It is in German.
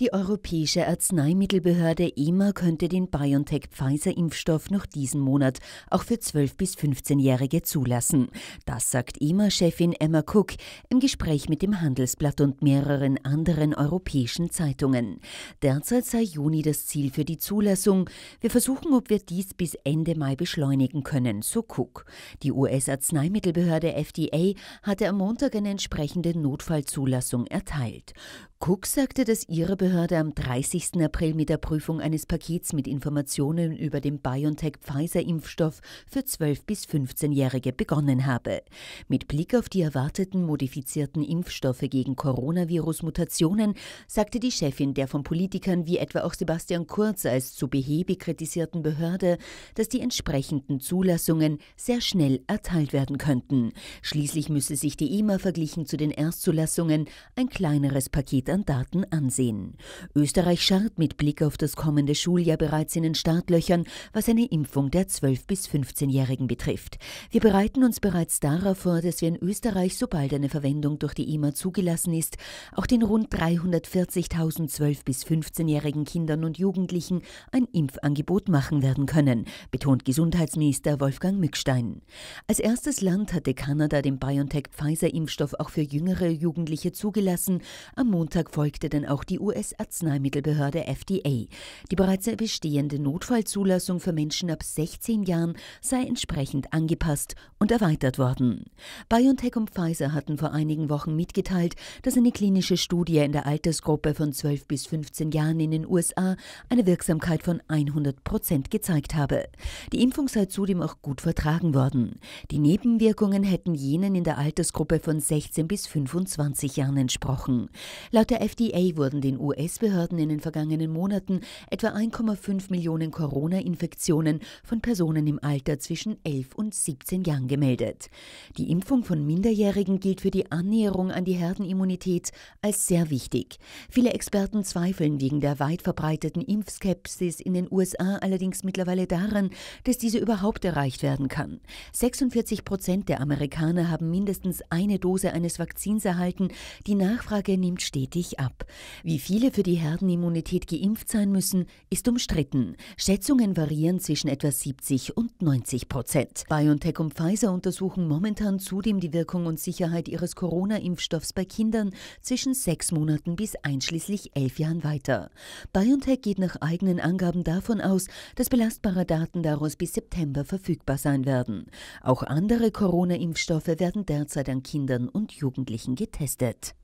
Die Europäische Arzneimittelbehörde EMA könnte den BioNTech-Pfizer-Impfstoff noch diesen Monat auch für 12- bis 15-Jährige zulassen. Das sagt EMA-Chefin Emma Cook im Gespräch mit dem Handelsblatt und mehreren anderen europäischen Zeitungen. Derzeit sei Juni das Ziel für die Zulassung. Wir versuchen, ob wir dies bis Ende Mai beschleunigen können, so Cook. Die US-Arzneimittelbehörde FDA hatte am Montag eine entsprechende Notfallzulassung erteilt. Cook sagte, dass ihre Behörde am 30. April mit der Prüfung eines Pakets mit Informationen über den BioNTech-Pfizer-Impfstoff für 12- bis 15-Jährige begonnen habe. Mit Blick auf die erwarteten modifizierten Impfstoffe gegen Coronavirus-Mutationen sagte die Chefin der von Politikern wie etwa auch Sebastian Kurz als zu behäbig kritisierten Behörde, dass die entsprechenden Zulassungen sehr schnell erteilt werden könnten. Schließlich müsse sich die EMA verglichen zu den Erstzulassungen ein kleineres Paket an Daten ansehen. Österreich scharrt mit Blick auf das kommende Schuljahr bereits in den Startlöchern, was eine Impfung der 12- bis 15-Jährigen betrifft. Wir bereiten uns bereits darauf vor, dass wir in Österreich, sobald eine Verwendung durch die EMA zugelassen ist, auch den rund 340.000 12- bis 15-jährigen Kindern und Jugendlichen ein Impfangebot machen werden können, betont Gesundheitsminister Wolfgang Mückstein. Als erstes Land hatte Kanada den BioNTech-Pfizer-Impfstoff auch für jüngere Jugendliche zugelassen. Am Montag Antrag folgte dann auch die US-Arzneimittelbehörde FDA. Die bereits bestehende Notfallzulassung für Menschen ab 16 Jahren sei entsprechend angepasst und erweitert worden. BioNTech und Pfizer hatten vor einigen Wochen mitgeteilt, dass eine klinische Studie in der Altersgruppe von 12 bis 15 Jahren in den USA eine Wirksamkeit von 100 Prozent gezeigt habe. Die Impfung sei zudem auch gut vertragen worden. Die Nebenwirkungen hätten jenen in der Altersgruppe von 16 bis 25 Jahren entsprochen. Laut der FDA wurden den US-Behörden in den vergangenen Monaten etwa 1,5 Millionen Corona-Infektionen von Personen im Alter zwischen 11 und 17 Jahren gemeldet. Die Impfung von Minderjährigen gilt für die Annäherung an die Herdenimmunität als sehr wichtig. Viele Experten zweifeln wegen der weit verbreiteten Impfskepsis in den USA allerdings mittlerweile daran, dass diese überhaupt erreicht werden kann. 46 Prozent der Amerikaner haben mindestens eine Dose eines Vakzins erhalten. Die Nachfrage nimmt stetig stetig ab. Wie viele für die Herdenimmunität geimpft sein müssen, ist umstritten. Schätzungen variieren zwischen etwa 70 und 90 Prozent. BioNTech und Pfizer untersuchen momentan zudem die Wirkung und Sicherheit ihres Corona-Impfstoffs bei Kindern zwischen sechs Monaten bis einschließlich elf Jahren weiter. BioNTech geht nach eigenen Angaben davon aus, dass belastbare Daten daraus bis September verfügbar sein werden. Auch andere Corona-Impfstoffe werden derzeit an Kindern und Jugendlichen getestet.